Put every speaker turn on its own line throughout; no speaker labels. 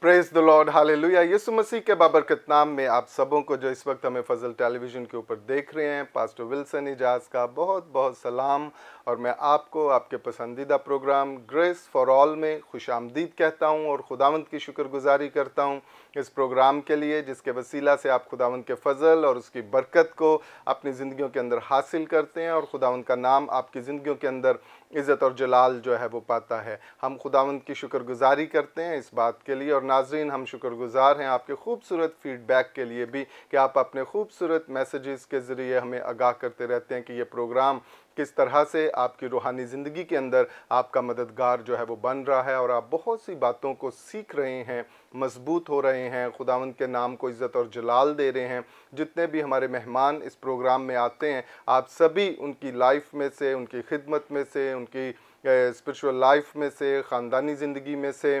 praise the lord hallelujah यीशु मसीह के बाबरकत नाम में आप सबों को जो इस वक्त हमें फजल टेलीविज़न के ऊपर देख रहे हैं पास्टर विल्सन एजाज का बहुत बहुत सलाम और मैं आपको आपके पसंदीदा प्रोग्राम ग्रेस फॉर ऑल में खुश आमदीद कहता हूँ और खुदावंत की शुक्रगुजारी करता हूँ इस प्रोग्राम के लिए जिसके वसीला से आप खुदावंत के फ़ज़ल और उसकी बरकत को अपनी ज़िंदगियों के अंदर हासिल करते हैं और खुदावंत का नाम आपकी ज़िंदगियों के अंदर इज़्ज़त और जलाल जो है वो पाता है हम खुदावंत की शुक्रगुजारी करते हैं इस बात के लिए और नाजरीन हम शुक्रगुजार हैं आपके खूबसूरत फ़ीडबैक के लिए भी कि आप अपने खूबसूरत मैसेजेस के ज़रिए हमें आगाह करते रहते हैं कि ये प्रोग्राम किस तरह से आपकी रूहानी ज़िंदगी के अंदर आपका मददगार जो है वो बन रहा है और आप बहुत सी बातों को सीख रहे हैं मजबूत हो रहे हैं खुदावंद के नाम को इज़्ज़त और जलाल दे रहे हैं जितने भी हमारे मेहमान इस प्रोग्राम में आते हैं आप सभी उनकी लाइफ में से उनकी खिदमत में से उनकी स्पिरिचुअल लाइफ में से ख़ानदानी ज़िंदगी में से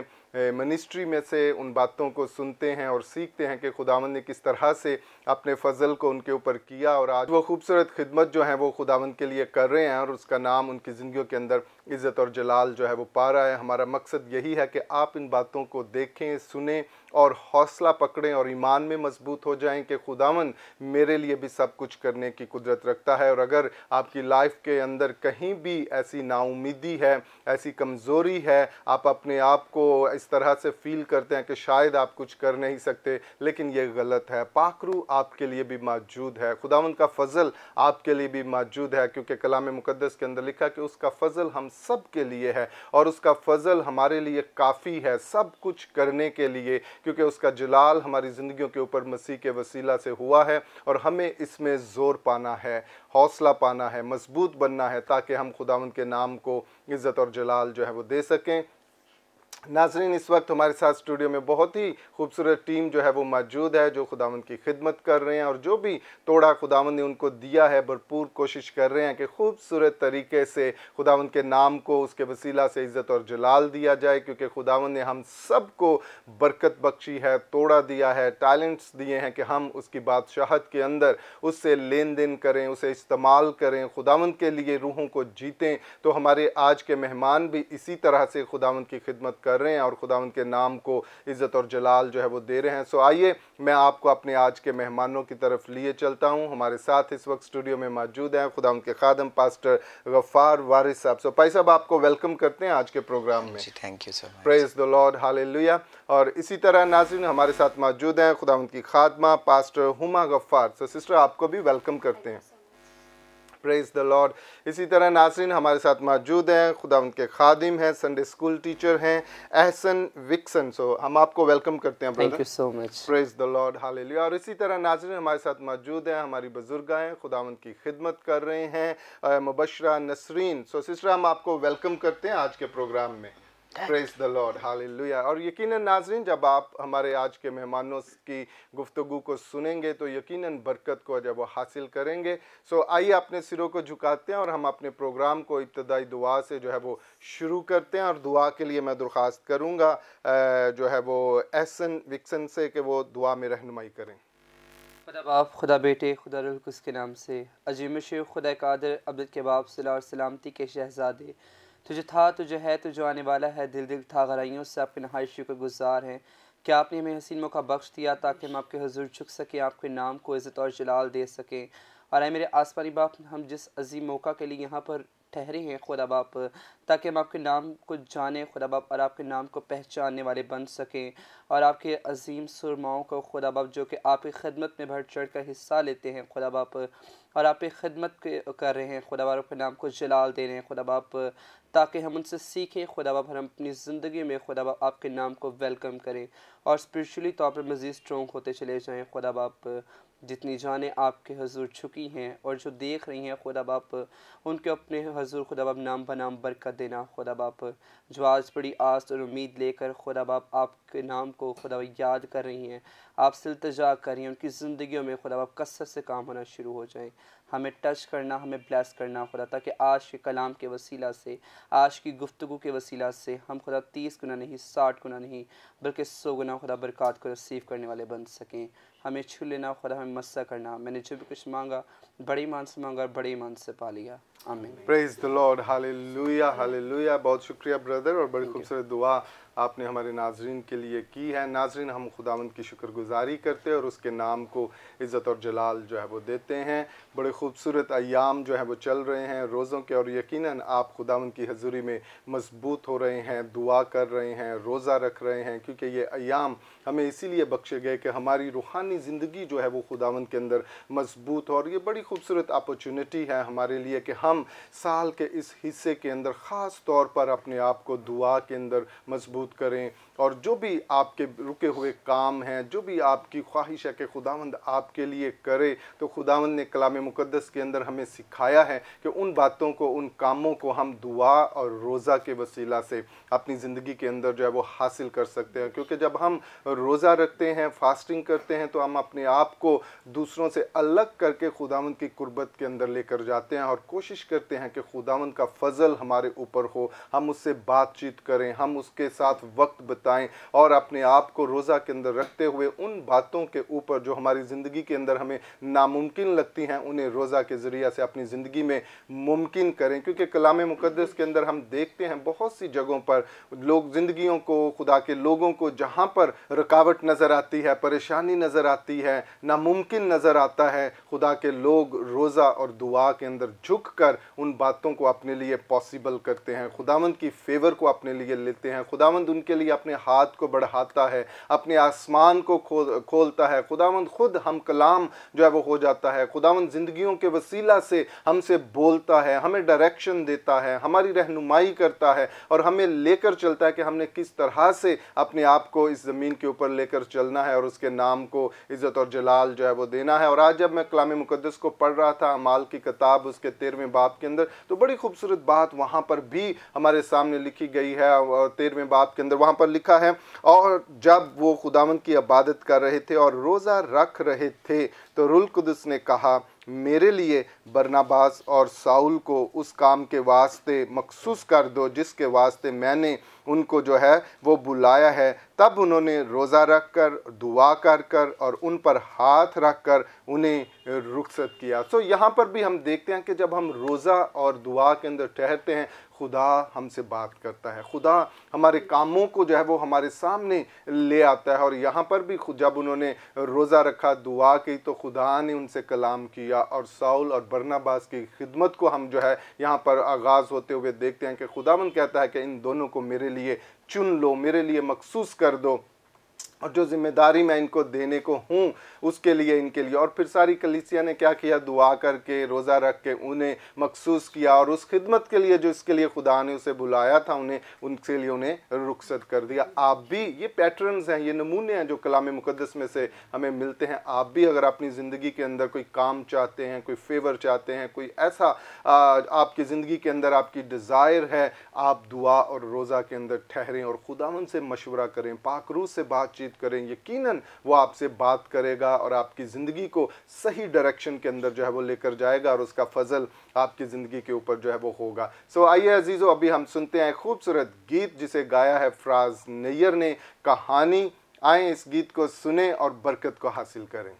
मिनिस्ट्री में से उन बातों को सुनते हैं और सीखते हैं कि खुदावन ने किस तरह से अपने फजल को उनके ऊपर किया और आज वो खूबसूरत खिदमत जो है वो खुदावन के लिए कर रहे हैं और उसका नाम उनकी ज़िंदगी के अंदर इज़्ज़त और जलाल जो है वो पा रहा है हमारा मकसद यही है कि आप इन बातों को देखें सुने और हौसला पकड़ें और ईमान में मजबूत हो जाएं कि खुदावन मेरे लिए भी सब कुछ करने की कुदरत रखता है और अगर आपकी लाइफ के अंदर कहीं भी ऐसी नाउमीदी है ऐसी कमज़ोरी है आप अपने आप को इस इस तरह से फील करते हैं कि शायद आप कुछ कर नहीं सकते लेकिन ये गलत है पाखरू आपके लिए भी मौजूद है खुदावन का फ़ज़ल आपके लिए भी मौजूद है क्योंकि कलाम मुकदस के अंदर लिखा कि उसका फ़ज़ल हम सब के लिए है और उसका फ़ज़ल हमारे लिए काफ़ी है सब कुछ करने के लिए क्योंकि उसका जलाल हमारी ज़िंदगियों के ऊपर मसीह के वसीला से हुआ है और हमें इसमें ज़ोर पाना है हौसला पाना है मजबूत बनना है ताकि हम खुदावंद के नाम को इज़्ज़त और जलाल जो है वो दे सकें नाजरीन इस वक्त हमारे साथ स्टूडियो में बहुत ही खूबसूरत टीम जो है वो मौजूद है जो खुदावंद की खिदमत कर रहे हैं और जो भी तोड़ा खुदावंद ने उनको दिया है भरपूर कोशिश कर रहे हैं कि खूबसूरत तरीके से खुदावंद के नाम को उसके वसीला से इज़्ज़त और जलाल दिया जाए क्योंकि खुदावंद ने हम सब को बरकत बख्शी है तोड़ा दिया है टैलेंट्स दिए हैं कि हम उसकी बादशाहत के अंदर उससे लेन देन करें उसे इस्तेमाल करें खुदावंद के लिए रूहों को जीतें तो हमारे आज के मेहमान भी इसी तरह से खुदावंद की खिदमत कर कर रहे हैं और खुदा उनके नाम को इज़्ज़त और जलाल जो है वो दे रहे हैं सो आइए मैं आपको अपने आज के मेहमानों की तरफ लिए चलता हूँ हमारे साथ इस वक्त स्टूडियो में मौजूद हैं खुदा उनके खादम पास्टर गफ़ार वारिस साहब सो भाई साहब आपको वेलकम करते हैं आज के प्रोग्राम में thank you sir praise the lord हाल और इसी तरह नाजिन हमारे साथ मौजूद हैं खुदा उनकी खादमा pastor Huma Gaffar so sister आपको भी वेलकम करते हैं प्रेज द लॉर्ड इसी तरह नासरीन हमारे साथ मौजूद हैं खुदा उनके खादिम हैं संडे स्कूल टीचर हैं एहसन विक्सन सो हम आपको वेलकम करते हैं thank you so much praise the lord hallelujah और इसी तरह नाजरन हमारे साथ मौजूद हैं हमारी बुजुर्ग हैं खुदा उनकी खिदमत कर रहे हैं मुबशरा नसरीन सो सिस्टर हम आपको वेलकम करते हैं आज के प्रोग्राम में प्रेस द लॉर्ड हालेलुया और यकीन नाजरीन जब आप हमारे आज के मेहमानों की गुफ्तु को सुनेंगे तो यकीन बरकत को जब वो हासिल करेंगे सो आइए अपने सिरों को झुकाते हैं और हम अपने प्रोग्राम को इब्तदाई दुआ से जो है वो शुरू करते हैं और दुआ के लिए मैं दरख्वास्त करूँगा जो है वो एहसन विकसन से कि वो दुआ में रहनुमाई करें
खुदा बाप खुदा बेटे खुदा रुलकुस के नाम से अजीम शेख खुदा कादर अब्दुल के बाप सलाम सलामती के शहजादे तुझे था तुझे है तुझे आने वाला है दिल दिल था गराइयों से आपके नहाय शुक्र गुजार हैं क्या आपने हमें हसीन मौका बख्श दिया ताकि हम आपके हजूर झुक सकें आपके नाम को इज़्ज़त और जलाल दे सकें और आए मेरे आसमानी बाप हम जिस अजीम मौका के लिए यहाँ पर ठहरे हैं खुदा बाप ताकि हम आपके नाम को जानें खुदा बाप और आपके नाम को पहचानने वाले बन सकें और आपके अजीम सुरमाओं को खुदा बाप जो कि आपकी खदमत में बढ़ चढ़ कर हिस्सा लेते हैं खुदा बाप और आपकी खदमत कर रहे हैं खुदा बाप के नाम को जलाल दे रहे हैं खुदा बाप ताकि हम उनसे सीखें खुदा बाप हम अपनी ज़िंदगी में खुदा बाप आपके नाम को वेलकम करें और स्परिचुअली तौर पर मज़ीद स्ट्रॉन्ग होते चले जाएँ खुदा बाप जितनी जानें आपके हजूर छुकी हैं और जो देख रही हैं खुदा बाप उनके अपने हजूर खुदा बाप नाम बनाम बरकत देना खुदा बाप जो आज बड़ी आस और उम्मीद लेकर खुदा बाप आपके नाम को खुदा याद कर रही हैं आप सिलतजा कर रही हैं उनकी ज़िंदगियों में खुदा बाप कसर से काम होना शुरू हो जाए हमें टच करना हमें ब्लैस करना खुदा ताकि आज के कलाम के वसीला से आज की गुफ्तु के वसीला से हम खुदा तीस गुना नहीं साठ गुना नहीं बल्कि सौ गुना खुदा बरक़ात को रसीव करने वाले बन सकें हमें छू लेना खुदा हमें मस्सा करना मैंने जो भी कुछ मांगा बड़े ईमान से मांगा
और बड़े ईमान से पा लिया praise the lord hallelujah hallelujah बहुत शुक्रिया ब्रदर और बड़ी खूबसूरत दुआ आपने हमारे नाजरीन के लिए की है नाजरीन हम खुदावंद की शुक्रगुजारी करते हैं और उसके नाम को इज़्ज़त और जलाल जो है वो देते हैं बड़े खूबसूरत अयाम जो है वो चल रहे हैं रोज़ों के और यकीनन आप खुदावंद की हजूरी में मजबूत हो रहे हैं दुआ कर रहे हैं रोज़ा रख रहे हैं क्योंकि ये अयाम हमें इसीलिए बख्शे गए कि हमारी रूहानी ज़िंदगी जो है वो खुदावंद के अंदर मजबूत हो और ये बड़ी खूबसूरत अपॉर्चुनिटी है हमारे लिए कि हम हम साल के इस हिस्से के अंदर ख़ास तौर पर अपने आप को दुआ के अंदर मजबूत करें और जो भी आपके रुके हुए काम हैं जो भी आपकी ख्वाहिश है कि खुदावंद आपके लिए करे तो खुदावंद ने कलाम मुकदस के अंदर हमें सिखाया है कि उन बातों को उन कामों को हम दुआ और रोज़ा के वसीला से अपनी ज़िंदगी के अंदर जो है वो हासिल कर सकते हैं क्योंकि जब हम रोज़ा रखते हैं फास्टिंग करते हैं तो हम अपने आप को दूसरों से अलग करके खुदावंद की कुर्बत के अंदर लेकर जाते हैं और कोशिश करते हैं कि खुदावंद का फजल हमारे ऊपर हो हम उससे बातचीत करें हम उसके साथ वक्त आवश्यकताएं और अपने आप को रोज़ा के अंदर रखते हुए उन बातों के ऊपर जो हमारी ज़िंदगी के अंदर हमें नामुमकिन लगती हैं उन्हें रोज़ा के ज़रिए से अपनी ज़िंदगी में मुमकिन करें क्योंकि कलाम मुकदस के अंदर हम देखते हैं बहुत सी जगहों पर लोग ज़िंदगी को खुदा के लोगों को जहाँ पर रुकावट नज़र आती है परेशानी नज़र आती है नामुमकिन नज़र आता है खुदा के लोग रोज़ा और दुआ के अंदर झुक कर उन बातों को अपने लिए पॉसिबल करते हैं खुदावंद की फेवर को अपने लिए लेते हैं खुदावंद उनके लिए अपने हाथ को बढ़ाता है अपने आसमान को खो, खोलता है खुदावंद खुद हम कलाम जो है वो हो जाता है खुदावंद ज़िंदगियों के वसीला से हमसे बोलता है हमें डायरेक्शन देता है हमारी रहनुमाई करता है और हमें लेकर चलता है कि हमने किस तरह से अपने आप को इस ज़मीन के ऊपर लेकर चलना है और उसके नाम को इज़्ज़त और जलाल जो है वो देना है और आज जब मैं कलाम मुकदस को पढ़ रहा था अमाल की किताब उसके तेरहवें बाप के अंदर तो बड़ी खूबसूरत बात वहाँ पर भी हमारे सामने लिखी गई है और तेरहवें बाप के अंदर वहाँ पर लिख लिखा है और जब वो खुदावंद की इबादत कर रहे थे और रोज़ा रख रहे थे तो रुल कुदस ने कहा मेरे लिए बरनाबास और साउल को उस काम के वास्ते मखसूस कर दो जिसके वास्ते मैंने उनको जो है वो बुलाया है तब उन्होंने रोज़ा रख कर दुआ कर कर और उन पर हाथ रख कर उन्हें रुखसत किया सो यहाँ पर भी हम देखते हैं कि जब हम रोज़ा और दुआ के अंदर ठहरते हैं खुदा हमसे बात करता है खुदा हमारे कामों को जो है वो हमारे सामने ले आता है और यहाँ पर भी जब उन्होंने रोज़ा रखा दुआ की तो खुदा ने उनसे कलाम किया और साउल और बरनाबास की खिदमत को हम जो है यहाँ पर आगाज़ होते हुए देखते हैं कि खुदावन कहता है कि इन दोनों को मेरे लिए चुन लो मेरे लिए मखसूस कर दो और जो जिम्मेदारी मैं इनको देने को हूँ उसके लिए इनके लिए और फिर सारी कलिसिया ने क्या किया दुआ करके रोज़ा रख के उन्हें मखसूस किया और उस खिदमत के लिए जो इसके लिए खुदा ने उसे बुलाया था उन्हें उनके लिए उन्हें रुखसत कर दिया आप भी ये पैटर्न्स हैं ये नमूने हैं जो कलाम मुकदस में से हमें मिलते हैं आप भी अगर अपनी ज़िंदगी के अंदर कोई काम चाहते हैं कोई फेवर चाहते हैं कोई ऐसा आपकी ज़िंदगी के अंदर आपकी डिज़ायर है आप दुआ और रोज़ा के अंदर ठहरें और ख़ुदा उनसे मशवरा करें पाकरू से बातचीत बातचीत करें यकीन वो आपसे बात करेगा और आपकी ज़िंदगी को सही डायरेक्शन के अंदर जो है वो लेकर जाएगा और उसका फजल आपकी ज़िंदगी के ऊपर जो है वो होगा सो आइए अजीज़ो अभी हम सुनते हैं खूबसूरत गीत जिसे गाया है फ्राज नैयर ने कहानी आए इस गीत को सुने और बरकत को हासिल करें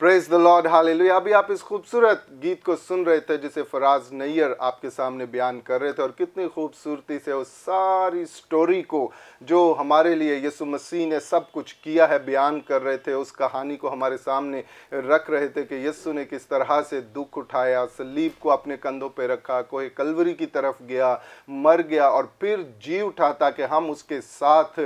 प्रेज द लॉर्ड हालेलुया अभी आप इस खूबसूरत गीत को सुन रहे थे जिसे फराज नैयर आपके सामने बयान कर रहे थे और कितनी खूबसूरती से उस सारी स्टोरी को जो हमारे लिए यसु मसीह ने सब कुछ किया है बयान कर रहे थे उस कहानी को हमारे सामने रख रहे थे कि यसु ने किस तरह से दुख उठाया सलीब को अपने कंधों पर रखा कोहे कलवरी की तरफ गया मर गया और फिर जी उठा ताकि हम उसके साथ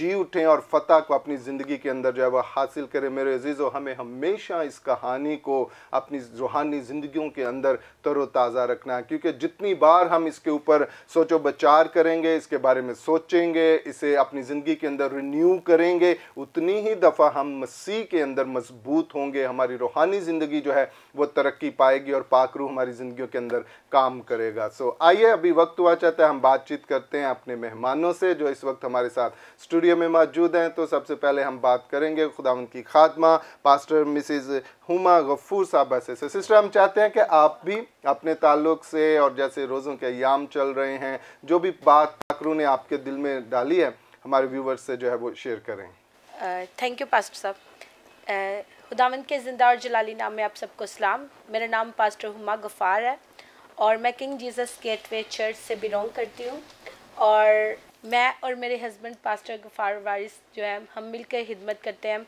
जी उठें और फतेह को अपनी ज़िंदगी के अंदर जो है वह हासिल करें मेरे अजीज़ों हमें हमेशा हमेशा इस कहानी को अपनी रूहानी ज़िंदगियों के अंदर तरोताज़ा रखना क्योंकि जितनी बार हम इसके ऊपर सोचो बचार करेंगे इसके बारे में सोचेंगे इसे अपनी ज़िंदगी के अंदर रिन्यू करेंगे उतनी ही दफ़ा हम मसीह के अंदर मजबूत होंगे हमारी रूहानी ज़िंदगी जो है वो तरक्की पाएगी और पाकरू हमारी ज़िंदगी के अंदर काम करेगा सो आइए अभी वक्त हुआ चाहता है हम बातचीत करते हैं अपने मेहमानों से जो इस वक्त हमारे साथ स्टूडियो में मौजूद हैं तो सबसे पहले हम बात करेंगे खुदावंत की खात्मा pastor Mrs is Huma Gafoor साहबा से सो सिस्टर हम चाहते हैं कि आप भी अपने ताल्लुक से और जैसे रोज़ों के याम चल रहे हैं जो भी बात पाकरू ने आपके दिल में डाली है हमारे व्यूवर्स से जो है वो शेयर करें
थैंक यू पास्टर साहब खुदावंद के जिंदा और जलाली नाम में आप सबको सलाम मेरा नाम पास्टर हुमा गफ़ार है और मैं किंग जीसस गेटवे चर्च से बिलोंग करती हूँ और मैं और मेरे हस्बैंड पास्टर गफ़ार वारिस जो है हम मिलकर खिदमत करते हैं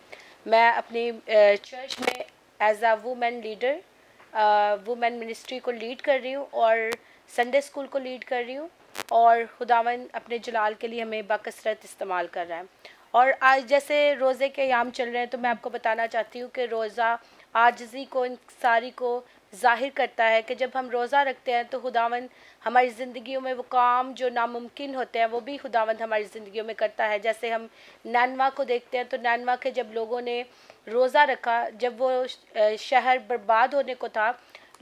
मैं अपनी चर्च में as a women leader women ministry को लीड कर रही हूँ और संडे स्कूल को लीड कर रही हूँ और खुदावन अपने जलाल के लिए हमें बकसरत इस्तेमाल कर रहा है और आज जैसे रोज़े के याम चल रहे हैं तो मैं आपको बताना चाहती हूँ कि रोज़ा आजजी को इन सारी को ज़ाहिर करता है कि जब हम रोज़ा रखते हैं तो खुदावन हमारी ज़िंदगियों में वो काम जो नामुमकिन होते हैं वो भी खुदावन हमारी ज़िंदगियों में करता है जैसे हम नैनवा को देखते हैं तो नैनवा के जब लोगों ने रोज़ा रखा जब वो शहर बर्बाद होने को था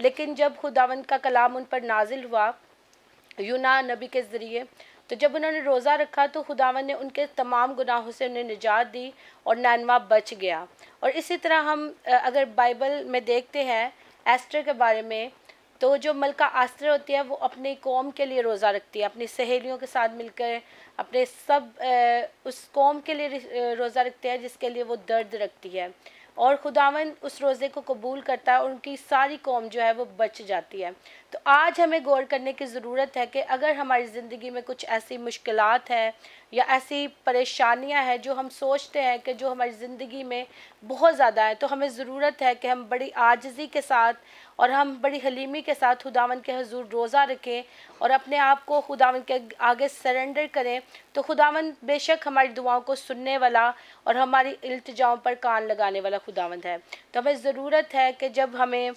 लेकिन जब खुदावन का कलाम उन पर नाजिल हुआ यूना नबी के ज़रिए तो जब उन्होंने रोज़ा रखा तो खुदावन ने उनके तमाम गुनाहों से उन्हें निजात दी और नैनवा बच गया और इसी तरह हम अगर बाइबल में देखते हैं एस्टर के बारे में तो जो मलका आस्त्र होती है वो अपने कौम के लिए रोज़ा रखती है अपनी सहेलियों के साथ मिलकर अपने सब उस कौम के लिए रोज़ा रखती है जिसके लिए वो दर्द रखती है और खुदावन उस रोज़े को कबूल करता है और उनकी सारी कौम जो है वो बच जाती है तो आज हमें गौर करने की ज़रूरत है कि अगर हमारी ज़िंदगी में कुछ ऐसी मुश्किल हैं या ऐसी परेशानियां हैं जो हम सोचते हैं कि जो हमारी ज़िंदगी में बहुत ज़्यादा है तो हमें ज़रूरत है कि हम बड़ी आजजी के साथ और हम बड़ी हलीमी के साथ खुदावन के हजूर रोज़ा रखें और अपने आप को खुदावन के आगे सरेंडर करें तो खुदावन बेशक हमारी दुआओं को सुनने वाला और हमारी अल्तजाओं पर कान लगाने वाला खुदावंद है तो हमें ज़रूरत है कि जब हमें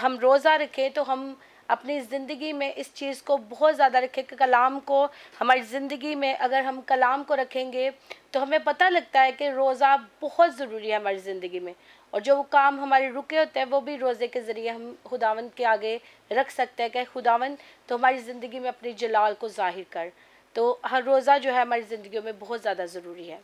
हम रोज़ा रखें तो हम अपनी ज़िंदगी में इस चीज़ को बहुत ज़्यादा रखें कि कलाम को हमारी ज़िंदगी में अगर हम कलाम को रखेंगे तो हमें पता लगता है कि रोज़ा बहुत ज़रूरी है हमारी ज़िंदगी में और जो वो काम हमारे रुके होते हैं वो भी रोज़े के ज़रिए हम खुदावन के आगे रख सकते हैं कि खुदावन तो हमारी ज़िंदगी में अपने जलाल को ज़ाहिर कर तो हर रोज़ा जो है हमारी ज़िंदगी में बहुत ज़्यादा ज़रूरी है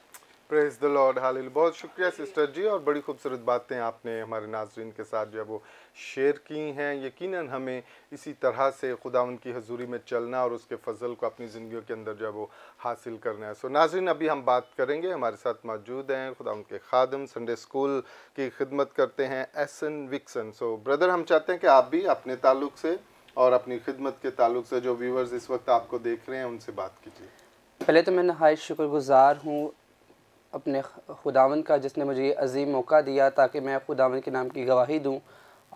प्रेज द लॉर्ड हाल बहुत शुक्रिया सिस्टर जी और बड़ी खूबसूरत बातें आपने हमारे नाजरन के साथ जो है वो शेयर की हैं यकीन हमें इसी तरह से खुदा उनकी हजूरी में चलना और उसके फजल को अपनी ज़िंदगी के अंदर जो है वो हासिल करना है सो नाजरन अभी हम बात करेंगे हमारे साथ मौजूद हैं खुदा उनके खादम संडे स्कूल की खिदमत करते हैं एसन विक्सन सो ब्रदर हम चाहते हैं कि आप भी अपने ताल्लुक से और अपनी खिदमत के ताल्लुक से जो व्यूवर्स इस वक्त आपको देख रहे हैं उनसे बात कीजिए पहले तो मैं
नहाय शुक्रगुजार हूँ अपने खुदावन का जिसने मुझे ये अजीम मौका दिया ताकि मैं खुदावन के नाम की गवाही दूँ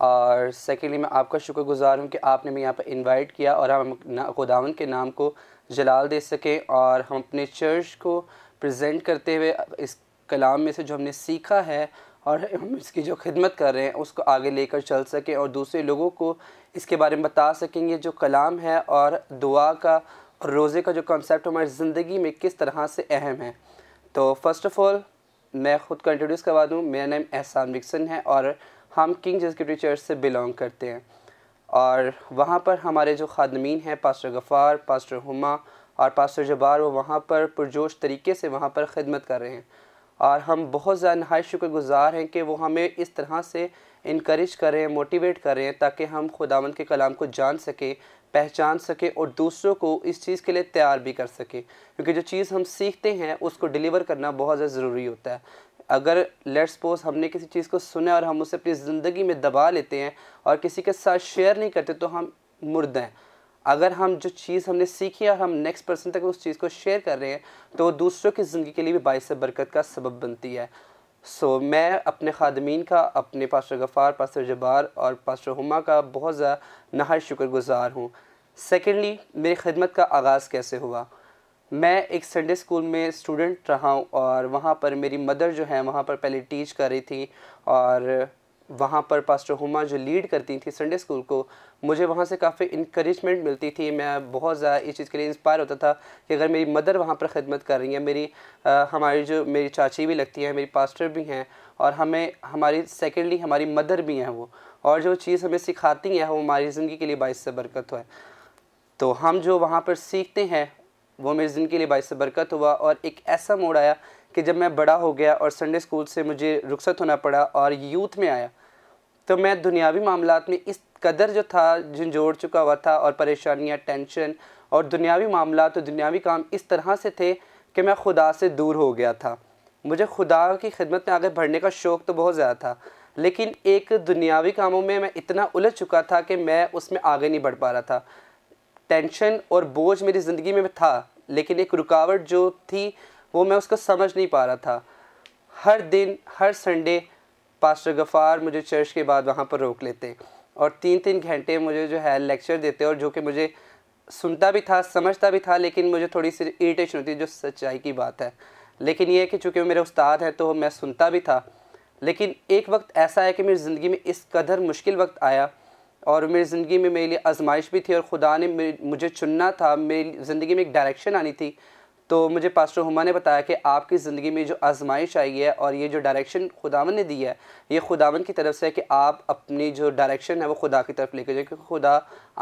और सेकेंडली मैं आपका शुक्रगुजार हूँ कि आपने मैं यहाँ पर इन्वाइट किया और हम खुदावन के नाम को जलाल दे सकें और हम अपने चर्च को प्रज़ेंट करते हुए इस कलाम में से जो हमने सीखा है और हम इसकी जो खिदमत कर रहे हैं उसको आगे लेकर चल सकें और दूसरे लोगों को इसके बारे में बता सकेंगे जो कलाम है और दुआ का और रोज़े का जो कॉन्सेप्ट हमारी ज़िंदगी में किस तरह से अहम है तो फर्स्ट ऑफ़ ऑल मैं ख़ुद को इंट्रोड्यूस करवा दूँ मेरा नाम एहसान विक्सन है और हम किंग जेस्क्यूटिव चर्च से बिलोंग करते हैं और वहाँ पर हमारे जो खादमीन हैं पास्टर गफ़ार पास्टर हुमा और पास्टर जबार वो वहाँ पर पुरजोश तरीके से वहाँ पर खिदमत कर रहे हैं और हम बहुत ज़्यादा नहाय शुक्रगुजार हैं कि वो हमें इस तरह से इनक्रेज कर रहे हैं मोटिवेट कर रहे हैं ताकि हम खुदावंद के कलाम को जान सकें पहचान सके और दूसरों को इस चीज़ के लिए तैयार भी कर सके क्योंकि जो चीज़ हम सीखते हैं उसको डिलीवर करना बहुत ज़्यादा ज़रूरी होता है अगर लेट्स सपोज हमने किसी चीज़ को सुना और हम उसे अपनी ज़िंदगी में दबा लेते हैं और किसी के साथ शेयर नहीं करते तो हम मुर्द हैं अगर हम जो चीज़ हमने सीखी है और हम नेक्स्ट पर्सन तक उस चीज़ को शेयर कर रहे हैं तो दूसरों की ज़िंदगी के लिए भी बायस बरकत का सबब बनती है सो so, मैं अपने खादमीन का अपने पास गफ़ार पास जबार और पास हुमा का बहुत ज़्यादा शुक्र शुक्रगुजार हूँ सेकेंडली मेरी खिदमत का आगाज़ कैसे हुआ मैं एक संडे स्कूल में स्टूडेंट रहा हूँ और वहाँ पर मेरी मदर जो है वहाँ पर पहले टीच कर रही थी और वहाँ पर पास्टर हुमा जो लीड करती थी संडे स्कूल को मुझे वहाँ से काफ़ी इंक्रेजमेंट मिलती थी मैं बहुत ज़्यादा इस चीज़ के लिए इंस्पायर होता था कि अगर मेरी मदर वहाँ पर खदमत कर रही हैं मेरी आ, हमारी जो मेरी चाची भी लगती हैं मेरी पास्टर भी हैं और हमें हमारी सेकेंडली हमारी मदर भी हैं वो और जो चीज़ हमें सिखाती हैं वो हमारी ज़िंदगी के लिए बायस से बरकत हुआ है तो हम जो वहाँ पर सीखते हैं वो मेरी ज़िंदगी के लिए बायस से बरकत हुआ और एक ऐसा मोड़ आया कि जब मैं बड़ा हो गया और संडे स्कूल से मुझे रुखसत होना पड़ा और यूथ में आया तो मैं दुनियावी मामला में इस कदर जो था झंझोड़ चुका हुआ था और परेशानियाँ टेंशन और दुनियावी मामला तो दुनियावी काम इस तरह से थे कि मैं खुदा से दूर हो गया था मुझे खुदा की खिदमत में आगे बढ़ने का शौक़ तो बहुत ज़्यादा था लेकिन एक दुनियावी कामों में मैं इतना उलझ चुका था कि मैं उसमें आगे नहीं बढ़ पा रहा था टेंशन और बोझ मेरी ज़िंदगी में था लेकिन एक रुकावट जो थी वो मैं उसको समझ नहीं पा रहा था हर दिन हर संडे पास्टर गफ़ार मुझे चर्च के बाद वहाँ पर रोक लेते और तीन तीन घंटे मुझे जो है लेक्चर देते और जो कि मुझे सुनता भी था समझता भी था लेकिन मुझे थोड़ी सी इरीटेशन होती जो सच्चाई की बात है लेकिन ये है कि चूँकि मेरे उस्ताद हैं तो मैं सुनता भी था लेकिन एक वक्त ऐसा है कि मेरी ज़िंदगी में इस कदर मुश्किल वक्त आया और मेरी ज़िंदगी में मेरे लिए आजमाइश भी थी और ख़ुदा ने मुझे चुनना था मेरी ज़िंदगी में एक डायरेक्शन आनी थी तो मुझे पास्टर हुमा ने बताया कि आपकी ज़िंदगी में जो आजमाइश आई है और ये जो डायरेक्शन खुदावन ने दी है ये खुदावन की तरफ से है कि आप अपनी जो डायरेक्शन है वो खुदा की तरफ लेके जाए क्योंकि खुदा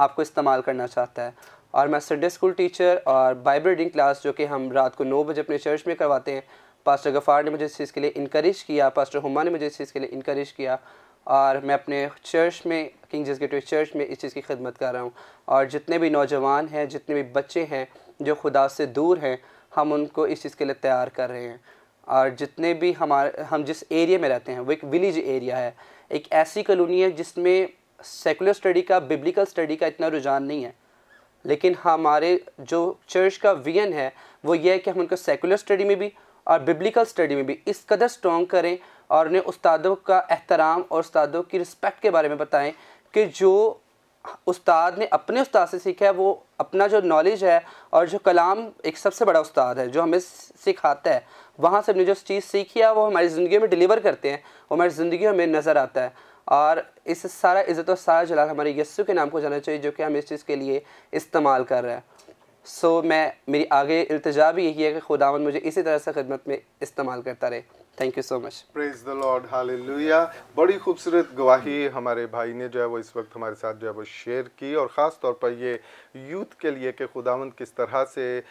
आपको इस्तेमाल करना चाहता है और मैं संडे स्कूल टीचर और बाइबल रीडिंग क्लास जो कि हम रात को नौ बजे अपने चर्च में करवाते हैं पास्टर गफ़ार ने मुझे इस चीज़ के लिए इनक्रेज किया पास्टर हुमा ने मुझे इस चीज़ के लिए इनक्रेज किया और मैं अपने चर्च में किंग जसगेटवे चर्च में इस चीज़ की खिदमत कर रहा हूँ और जितने भी नौजवान हैं जितने भी बच्चे हैं जो खुदा से दूर हैं हम उनको इस चीज़ के लिए तैयार कर रहे हैं और जितने भी हमारे हम जिस एरिया में रहते हैं वो एक विलेज एरिया है एक ऐसी कॉलोनी है जिसमें सेकुलर स्टडी का बिब्लिकल स्टडी का इतना रुझान नहीं है लेकिन हमारे जो चर्च का वियन है वो ये है कि हम उनको सेकुलर स्टडी में भी और बिब्लिकल स्टडी में भी इस कदर स्ट्रॉन्ग करें और उन्हें उस्तादों का एहतराम और उस्तादों की रिस्पेक्ट के बारे में बताएं कि जो उस्ताद ने अपने उस्ताद से सीखा है वो अपना जो नॉलेज है और जो कलाम एक सबसे बड़ा उस्ताद है जो हमें सिखाता है वहाँ से हमने जो चीज़ सीखी है वो हमारी ज़िंदगी में डिलीवर करते हैं वो हमारी ज़िंदगी में नज़र आता है और इस सारा इज़्ज़त और सारा जलाल हमारे यस्सु के नाम को जाना चाहिए जो कि हम इस चीज़ के लिए इस्तेमाल कर रहे हैं सो मैं मेरी आगे इल्तजा भी यही है कि खुदावन मुझे इसी तरह से खदमत में इस्तेमाल करता रहे thank you so much
praise the lord hallelujah बड़ी खूबसूरत गवाही हमारे भाई ने जो है वो इस वक्त हमारे साथ जो है वो शेयर की और ख़ास तौर पर ये यूथ के लिए कि खुदावंद किस तरह से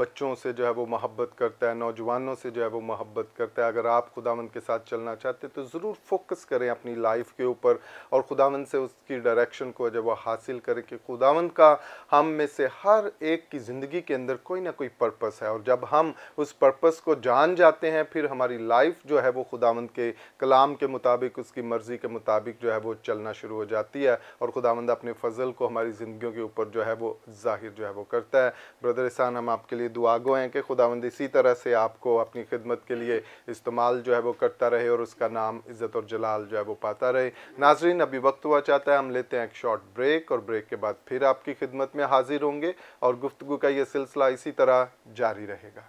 बच्चों से जो है वो मोहब्बत करता है नौजवानों से जो है वो मोहब्बत करता है अगर आप खुदावंद के साथ चलना चाहते तो ज़रूर फोकस करें अपनी लाइफ के ऊपर और खुदावंद से उसकी डायरेक्शन को जब वो हासिल करें कि खुदावंद का हम में से हर एक की ज़िंदगी के अंदर कोई ना कोई पर्पस है और जब हम उस पर्पस को जान जाते हैं फिर हमारी लाइफ लाइफ जो है वो खुदावंद के कलाम के मुताबिक उसकी मर्ज़ी के मुताबिक जो है वो चलना शुरू हो जाती है और खुदावंद अपने फ़जल को हमारी जिंदगी के ऊपर जो है वो ज़ाहिर जो है वो करता है ब्रदर इसान हम आपके लिए दुआ गो हैं कि खुदावंद इसी तरह से आपको अपनी खिदमत के लिए इस्तेमाल जो है वो करता रहे और उसका नाम इज़्ज़त और जलाल जो है वो पाता रहे नाजरीन अभी वक्त हुआ चाहता है हम लेते हैं एक शॉर्ट ब्रेक और ब्रेक के बाद फिर आपकी खिदमत में हाजिर होंगे और गुफ्तु का ये सिलसिला इसी तरह जारी रहेगा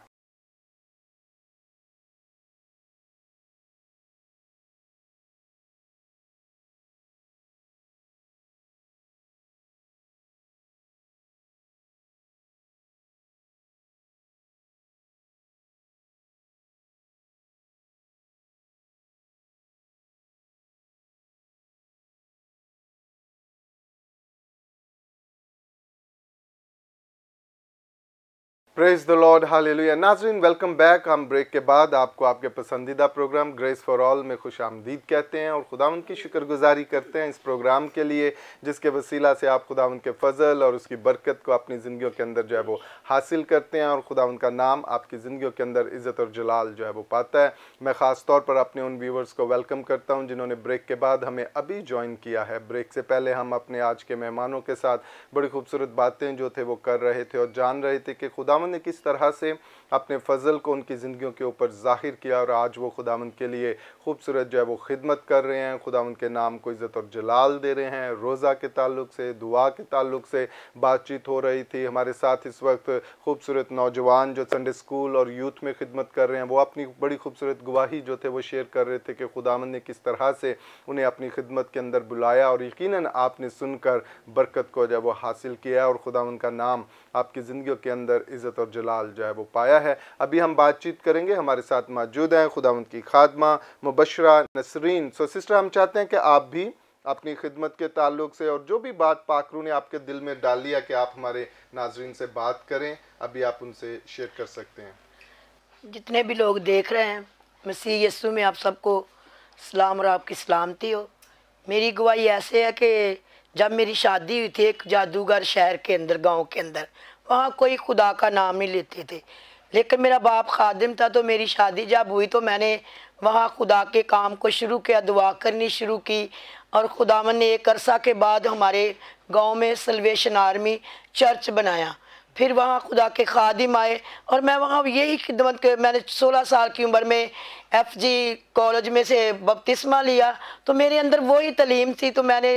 प्रेज द लॉर्ड हालेलुया नाजरीन वेलकम बैक हम ब्रेक के बाद आपको आपके पसंदीदा प्रोग्राम ग्रेस फॉर ऑल में खुश आमदीद कहते हैं और खुदा उनकी शुक्रगुजारी करते हैं इस प्रोग्राम के लिए जिसके वसीला से आप खुदा उनके फजल और उसकी बरकत को अपनी ज़िंदगी के अंदर जो है वो हासिल करते हैं और खुदा उनका नाम आपकी ज़िंदगी के अंदर इज़्ज़त और जलाल जो है वो पाता है मैं ख़ास तौर पर अपने उन व्यूवर्स को वेलकम करता हूँ जिन्होंने ब्रेक के बाद हमें अभी ज्वाइन किया है ब्रेक से पहले हम अपने आज के मेहमानों के साथ बड़ी खूबसूरत बातें जो थे वो कर रहे थे और जान रहे थे कि खुदा खुदामन ने किस तरह से अपने फ़जल को उनकी ज़िंदगियों के ऊपर ज़ाहिर किया और आज वो खुदामन के लिए खूबसूरत जो है वो खिदमत कर रहे हैं खुदामन के नाम को इज़्ज़त और जलाल दे रहे हैं रोज़ा के ताल्लुक से दुआ के ताल्लुक से बातचीत हो रही थी हमारे साथ इस वक्त खूबसूरत नौजवान जो संडे स्कूल और यूथ में खिदमत कर रहे हैं वो अपनी बड़ी खूबसूरत गवाही जो थे वो शेयर कर रहे थे कि खुदामन ने किस तरह से उन्हें अपनी खिदमत के अंदर बुलाया और यकीन आपने सुनकर बरकत को जब वो हासिल किया और खुदा उनका नाम आपकी ज़िंदगी के अंदर इज़्ज़त इज़्ज़त और जलाल जो है वो पाया है अभी हम बातचीत करेंगे हमारे साथ मौजूद हैं खुदा की खादमा मुबशरा नसरीन सो सिस्टर हम चाहते हैं कि आप भी अपनी खिदमत के ताल्लुक से और जो भी बात पाकरू ने आपके दिल में डाल लिया कि आप हमारे नाजरीन से बात करें अभी आप उनसे शेयर कर सकते हैं
जितने भी लोग देख रहे हैं मसीह यस्सु में आप सबको सलाम और आपकी सलामती हो मेरी गवाही ऐसे है कि जब मेरी शादी हुई थी एक जादूगर शहर के अंदर गांव के अंदर वहाँ कोई खुदा का नाम नहीं लेते थे लेकिन मेरा बाप खादिम था तो मेरी शादी जब हुई तो मैंने वहाँ खुदा के काम को शुरू किया दुआ करनी शुरू की और खुदा ने एक अरसा के बाद हमारे गांव में सलवेशन आर्मी चर्च बनाया फिर वहाँ खुदा के खादिम आए और मैं वहाँ यही खिदमत कर मैंने 16 साल की उम्र में एफ जी कॉलेज में से बपतिस्मा लिया तो मेरे अंदर वही तलीम थी तो मैंने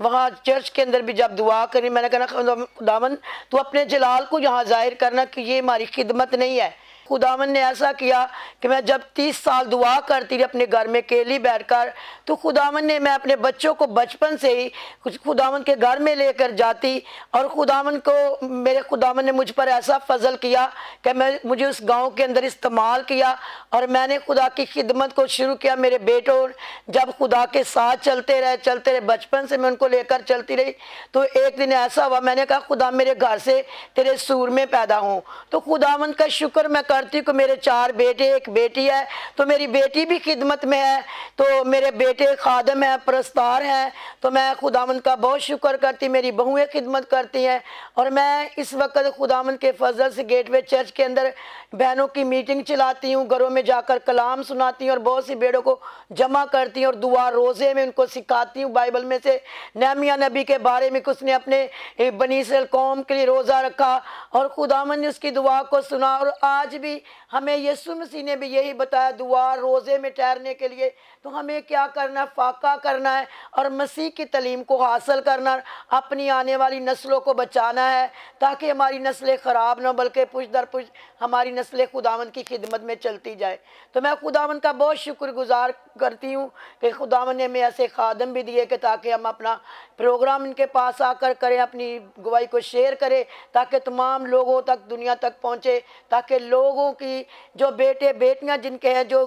वहाँ चर्च के अंदर भी जब दुआ करी मैंने कहा खुदावन तो अपने जलाल को यहाँ ज़ाहिर करना कि ये हमारी खिदमत नहीं है खुदावन ने ऐसा किया कि मैं जब तीस साल दुआ करती रही अपने घर में अकेली बैठकर तो खुदावन ने मैं अपने बच्चों को बचपन से ही खुदावन के घर में लेकर जाती और खुदावन को मेरे खुदावन ने मुझ पर ऐसा फजल किया कि मैं मुझे उस गांव के अंदर इस्तेमाल किया और मैंने खुदा की खिदमत को शुरू किया मेरे बेटों जब खुदा के साथ चलते रहे चलते रहे बचपन से मैं उनको लेकर चलती रही तो एक दिन ऐसा हुआ मैंने कहा खुदा मेरे घर से तेरे सूर में पैदा हूँ तो खुदावन का शुक्र मैं करती को मेरे चार बेटे एक बेटी है तो मेरी बेटी भी खिदमत में है तो मेरे बेटे खादम हैं प्रस्तार हैं तो मैं खुदावन का बहुत शुक्र करती मेरी बहुएँ खिदमत करती हैं और मैं इस वक्त खुदावन के फजल से गेटवे चर्च के अंदर बहनों की मीटिंग चलाती हूँ घरों में जाकर कलाम सुनाती हूँ और बहुत सी बेड़ों को जमा करती हूँ और दुआ रोज़े में उनको सिखाती हूँ बाइबल में से नामिया नबी के बारे में उसने अपने बनीसल कौम के लिए रोज़ा रखा और खुदामन ने उसकी दुआ को सुना और आज भी भी हमें यसु मसीह ने भी यही बताया दुआ रोज़े में ठहरने के लिए तो हमें क्या करना है फाका करना है और मसीह की तलीम को हासिल करना अपनी आने वाली नस्लों को बचाना है ताकि हमारी नस्लें ख़राब ना बल्कि पुश दर पुश हमारी नस्लें खुदावंद की खिदमत में चलती जाए तो मैं खुदावन का बहुत शुक्रगुजार करती हूँ कि खुदावंद ने हमें ऐसे खादम भी दिए कि ताकि हम अपना प्रोग्राम इनके पास आकर करें अपनी गवाही को शेयर करें ताकि तमाम लोगों तक दुनिया तक पहुँचे ताकि लोगों की जो बेटे बेटियाँ जिनके हैं जो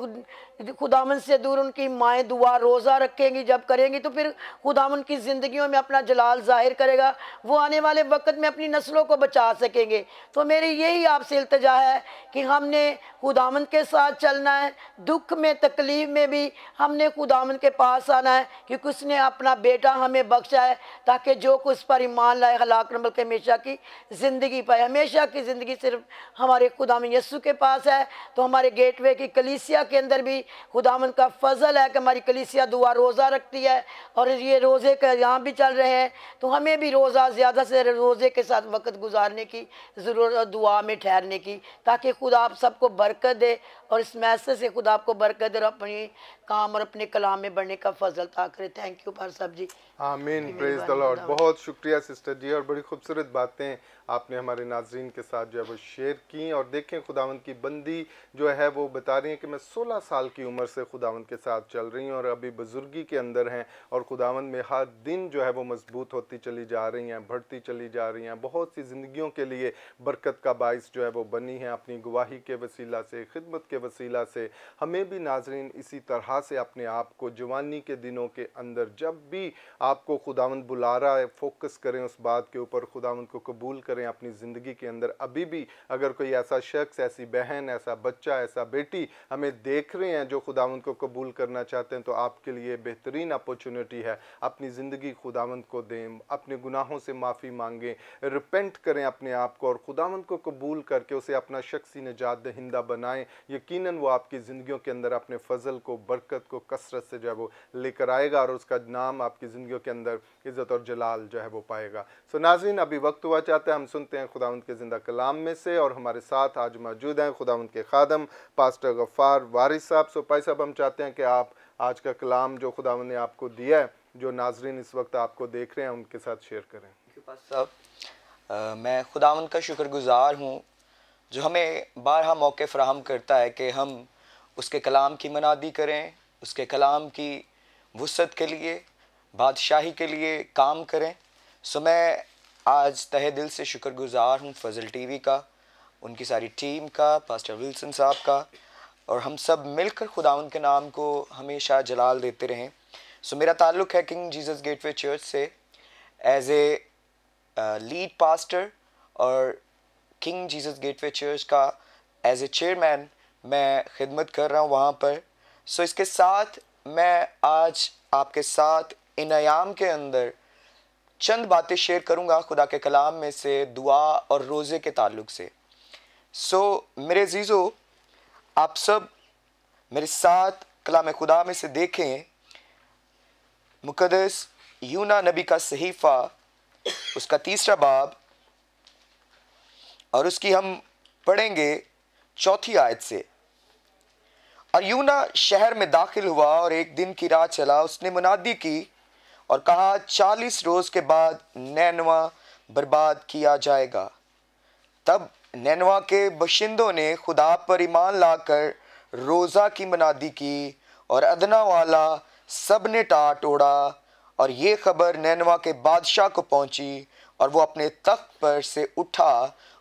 यदि खुदामन से दूर उनकी माएँ दुआ रोज़ा रखेंगी जब करेंगी तो फिर खुदामन की ज़िंदगियों में अपना जलाल ज़ाहिर करेगा वो आने वाले वक्त में अपनी नस्लों को बचा सकेंगे तो मेरी यही आपसे अल्तजा है कि हमने खुदामन के साथ चलना है दुख में तकलीफ़ में भी हमने खुदामन के पास आना है क्योंकि उसने अपना बेटा हमें बख्शा है ताकि जो कुछ पर ईमान लाए हलाक नंबल के हमेशा की ज़िंदगी पाए हमेशा की ज़िंदगी सिर्फ हमारे खुदाम यस्सु के पास है तो हमारे वे की कलीसिया के अंदर भी खुदाम का फजल है कि हमारी कलीसिया दुआ रोज़ा रखती है और ये रोज़े का यहाँ भी चल रहे हैं तो हमें भी रोज़ा ज़्यादा से रोज़े के साथ वक्त गुजारने की ज़रूरत दुआ में ठहरने की ताकि खुद आप सबको बरकत दे और इस मैसेज से खुद आपको बरकत दे और अपने काम और अपने कलाम में बढ़ने का फजल था करे थैंक यू पार साहब जी
हाँ बहुत शुक्रिया सिस्टर जी और बड़ी खूबसूरत बातें आपने हमारे नाजरन के साथ जो है वो शेयर की और देखें खुदावन की बंदी जो है वो बता रही हैं कि मैं 16 साल की उम्र से खुदावन के साथ चल रही हूँ और अभी बुज़ुर्गी के अंदर हैं और खुदावंद में हर दिन जो है वो मजबूत होती चली जा रही हैं बढ़ती चली जा रही हैं बहुत सी जिंदगी के लिए बरकत का बायस जो है वो बनी है अपनी गवाही के वसीला से खिदमत के वसीला से हमें भी नाजरन इसी तरह से अपने आप को जवानी के दिनों के अंदर जब भी आपको खुदावंद बुला रहा है फोकस करें उस बात के ऊपर खुदावंद को कबूल करें करें अपनी ज़िंदगी के अंदर अभी भी अगर कोई ऐसा शख्स ऐसी बहन ऐसा बच्चा ऐसा बेटी हमें देख रहे हैं जो खुदावंद को कबूल करना चाहते हैं तो आपके लिए बेहतरीन अपॉर्चुनिटी है अपनी ज़िंदगी खुदावंद को दें अपने गुनाहों से माफ़ी मांगें रिपेंट करें अपने आप को और खुदावंद को कबूल करके उसे अपना शख्सी निजात दहिंदा बनाएं यकीन वो आपकी जिंदगी के अंदर अपने फजल को बरकत को कसरत से जो है वो लेकर आएगा और उसका नाम आपकी जिंदगी के अंदर इज़्ज़त और जलाल जो है वो पाएगा सो नाजिन अभी वक्त हुआ चाहते हैं हम सुनते हैं खुदा के ज़िंदा कलाम में से और हमारे साथ आज मौजूद हैं खुदा के खादम पास्टर गफ़ार वारिस साहब सो साहब हम चाहते हैं कि आप आज का कलाम जो खुदा ने आपको दिया है जो नाजरीन इस वक्त आपको देख रहे हैं उनके साथ शेयर करें
साहब मैं उनका का शुक्रगुजार हूँ जो हमें बारहा मौके फ्राहम करता है कि हम उसके कलाम की मनादी करें उसके कलाम की वसत के लिए बादशाही के लिए काम करें सो मैं आज तहे दिल से शुक्रगुजार हूँ फजल टीवी का उनकी सारी टीम का पास्टर विल्सन साहब का और हम सब मिलकर खुदा उनके नाम को हमेशा जलाल देते रहें सो मेरा ताल्लुक़ है किंग जीसस गेटवे चर्च से एज ए लीड पास्टर और किंग जीसस गेटवे चर्च का एज ए चेयरमैन मैं खिदमत कर रहा हूँ वहाँ पर सो so इसके साथ मैं आज आपके साथ इनायाम के अंदर चंद बातें शेयर करूँगा खुदा के कलाम में से दुआ और रोज़े के ताल्लुक से सो so, मेरे जीज़ो आप सब मेरे साथ कलाम खुदा में से देखें मुकदस यूना नबी का सहीफ़ा उसका तीसरा बाब और उसकी हम पढ़ेंगे चौथी आयत से और यूना शहर में दाखिल हुआ और एक दिन की राह चला उसने मुनादी की और कहा चालीस रोज के बाद नैनवा बर्बाद किया जाएगा तब नैनवा के बशिंदों ने खुदा पर ईमान लाकर रोज़ा की मनादी की और अदना वाला सब ने टाट ओढ़ा और ये खबर नैनवा के बादशाह को पहुंची और वो अपने तख्त पर से उठा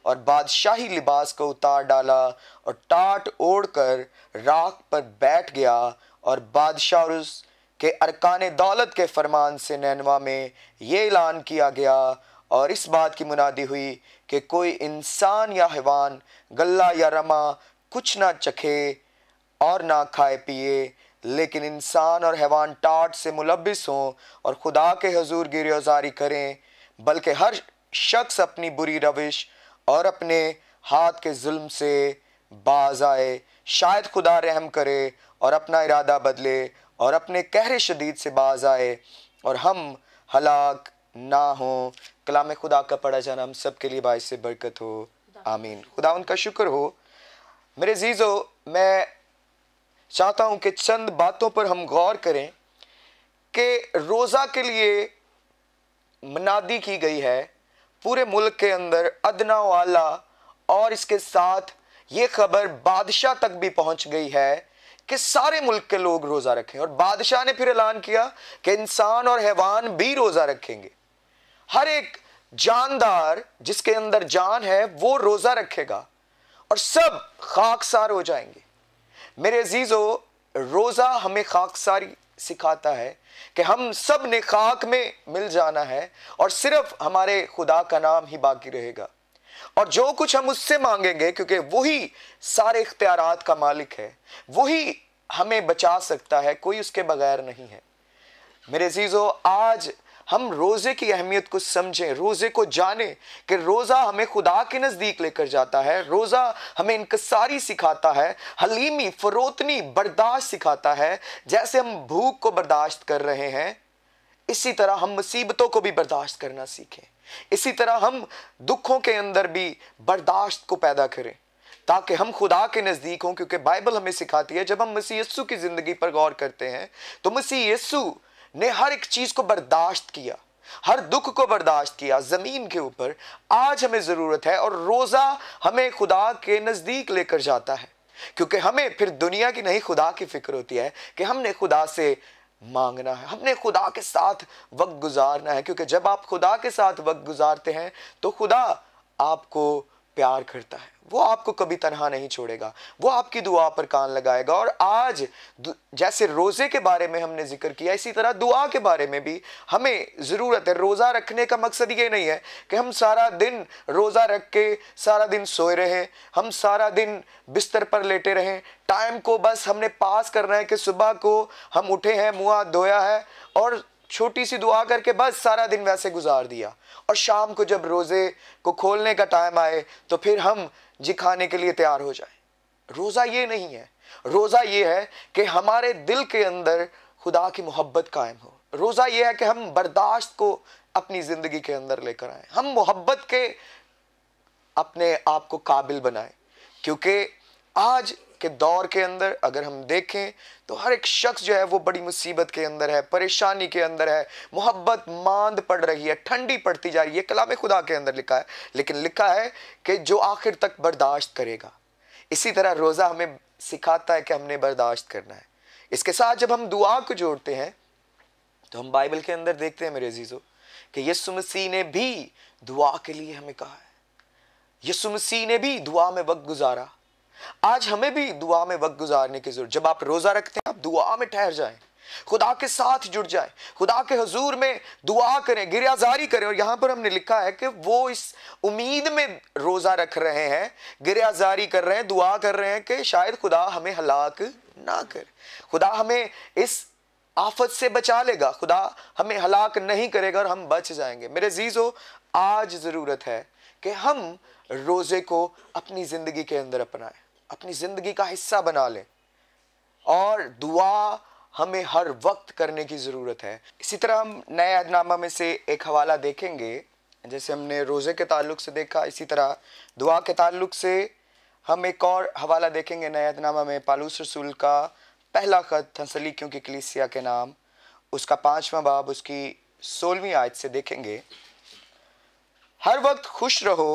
और बादशाही लिबास को उतार डाला और टाट ओढ़ कर राख पर बैठ गया और बादशाह और उस कि अरकान दौलत के फरमान से नैनवा में ये ऐलान किया गया और इस बात की मुनादी हुई कि कोई इंसान या हैवान गला या रमा कुछ ना चखे और ना खाए पिए लेकिन इंसान और हैवान टाट से मुलबिस हों और खुदा के हजूर गिरजारी करें बल्कि हर शख्स अपनी बुरी रविश और अपने हाथ के जुल्म से बाज आए शायद खुदा रहम करे और अपना इरादा बदले और अपने कहरे शदीद से बाज आए और हम हलाक ना हो कलाम खुदा का पढ़ा जाना हम सब के लिए बाय से बरकत हो आमीन खुदा उनका शुक्र हो मेरे जीजो मैं चाहता हूँ कि चंद बातों पर हम गौर करें कि रोज़ा के लिए मनादी की गई है पूरे मुल्क के अंदर अदना वाला और इसके साथ ये खबर बादशाह तक भी पहुंच गई है कि सारे मुल्क के लोग रोज़ा रखें और बादशाह ने फिर ऐलान किया कि इंसान और हैवान भी रोज़ा रखेंगे हर एक जानदार जिसके अंदर जान है वो रोज़ा रखेगा और सब खाकसार हो जाएंगे मेरे अजीज़ो रोज़ा हमें खाकसारी सिखाता है कि हम सब ने खाक में मिल जाना है और सिर्फ हमारे खुदा का नाम ही बाकी रहेगा और जो कुछ हम उससे मांगेंगे क्योंकि वही सारे इख्तियार का मालिक है वही हमें बचा सकता है कोई उसके बगैर नहीं है मेरे जीजो आज हम रोज़े की अहमियत को समझें रोज़े को जाने कि रोज़ा हमें खुदा के नज़दीक लेकर जाता है रोज़ा हमें इनकसारी सिखाता है हलीमी फरोतनी बर्दाश्त सिखाता है जैसे हम भूख को बर्दाश्त कर रहे हैं इसी तरह हम मुसीबतों को भी बर्दाश्त करना सीखें इसी तरह हम दुखों के अंदर भी बर्दाश्त को पैदा करें ताकि हम खुदा के नज़दीक हों क्योंकि बाइबल हमें सिखाती है जब हम मसी यस्सु की ज़िंदगी पर गौर करते हैं तो मसी यस्सु ने हर एक चीज़ को बर्दाश्त किया हर दुख को बर्दाश्त किया ज़मीन के ऊपर आज हमें ज़रूरत है और रोज़ा हमें खुदा के नज़दीक लेकर जाता है क्योंकि हमें फिर दुनिया की नहीं खुदा की फिक्र होती है कि हमने खुदा से मांगना है हमने खुदा के साथ वक्त गुजारना है क्योंकि जब आप खुदा के साथ वक्त गुजारते हैं तो खुदा आपको प्यार करता है वो आपको कभी तनहा नहीं छोड़ेगा वो आपकी दुआ पर कान लगाएगा और आज जैसे रोज़े के बारे में हमने जिक्र किया इसी तरह दुआ के बारे में भी हमें ज़रूरत है रोज़ा रखने का मकसद ये नहीं है कि हम सारा दिन रोज़ा रख के सारा दिन सोए रहें हम सारा दिन बिस्तर पर लेटे रहें टाइम को बस हमने पास करना है कि सुबह को हम उठे हैं मुँह धोया है और छोटी सी दुआ करके बस सारा दिन वैसे गुजार दिया और शाम को जब रोज़े को खोलने का टाइम आए तो फिर हम जी खाने के लिए तैयार हो जाए रोज़ा ये नहीं है रोज़ा ये है कि हमारे दिल के अंदर खुदा की मोहब्बत कायम हो रोज़ा ये है कि हम बर्दाश्त को अपनी ज़िंदगी के अंदर लेकर आए हम मोहब्बत के अपने आप को काबिल बनाएं क्योंकि आज के दौर के अंदर अगर हम देखें तो हर एक शख्स जो है वो बड़ी मुसीबत के अंदर है परेशानी के अंदर है मोहब्बत मांद पड़ रही है ठंडी पड़ती जा रही है कलाम खुदा के अंदर लिखा है लेकिन लिखा है कि जो आखिर तक बर्दाश्त करेगा इसी तरह रोज़ा हमें सिखाता है कि हमने बर्दाश्त करना है इसके साथ जब हम दुआ को जोड़ते हैं तो हम बाइबल के अंदर देखते हैं मेरे अजीज़ो कि यसु मसीह ने भी दुआ के लिए हमें कहा है यसु मसीह ने भी दुआ में वक्त गुजारा आज हमें भी दुआ में वक्त गुजारने की जरूरत जब आप रोज़ा रखते हैं आप दुआ में ठहर जाए खुदा के साथ जुड़ जाए खुदा के हजूर में दुआ करें गिरियाजारी करें और यहां पर हमने लिखा है कि वो इस उम्मीद में रोज़ा रख रहे हैं गिरियाजारी कर रहे हैं दुआ कर रहे हैं कि शायद खुदा हमें हलाक ना कर खुदा हमें इस आफत से बचा लेगा खुदा हमें हलाक नहीं करेगा और हम बच जाएंगे मेरे जीजो आज ज़रूरत है कि हम रोज़े को अपनी ज़िंदगी के अंदर अपनाएं अपनी ज़िंदगी का हिस्सा बना लें और दुआ हमें हर वक्त करने की ज़रूरत है इसी तरह हम नए अहदनामा में से एक हवाला देखेंगे जैसे हमने रोज़े के ताल्लुक से देखा इसी तरह दुआ के ताल्लुक से हम एक और हवाला देखेंगे नए अहदनामा में पालूस रसूल का पहला ख़त हंसली क्योंकि कलीसिया के नाम उसका पाँचवा बाब उसकी सोलहवीं आयत से देखेंगे हर वक्त खुश रहो